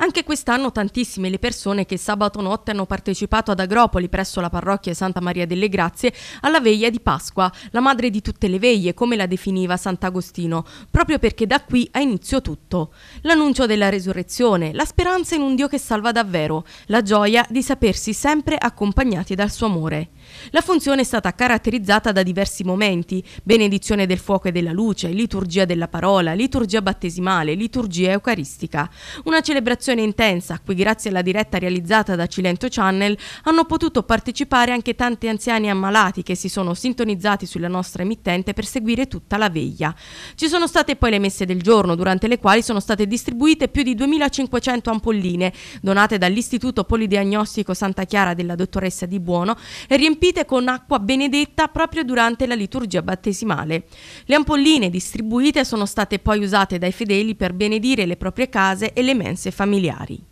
Anche quest'anno tantissime le persone che sabato notte hanno partecipato ad Agropoli presso la parrocchia Santa Maria delle Grazie alla veglia di Pasqua, la madre di tutte le veglie, come la definiva Sant'Agostino, proprio perché da qui ha inizio tutto. L'annuncio della resurrezione, la speranza in un Dio che salva davvero, la gioia di sapersi sempre accompagnati dal suo amore. La funzione è stata caratterizzata da diversi momenti, benedizione del fuoco e della luce, liturgia della parola, liturgia battesimale, liturgia eucaristica. Una celebrazione discussione intensa a cui grazie alla diretta realizzata da Cilento Channel hanno potuto partecipare anche tanti anziani ammalati che si sono sintonizzati sulla nostra emittente per seguire tutta la veglia. Ci sono state poi le messe del giorno durante le quali sono state distribuite più di 2500 ampolline donate dall'Istituto Polidiagnostico Santa Chiara della dottoressa Di Buono e riempite con acqua benedetta proprio durante la liturgia battesimale. Le ampolline distribuite sono state poi usate dai fedeli per benedire le proprie case e le mense familiari familiari.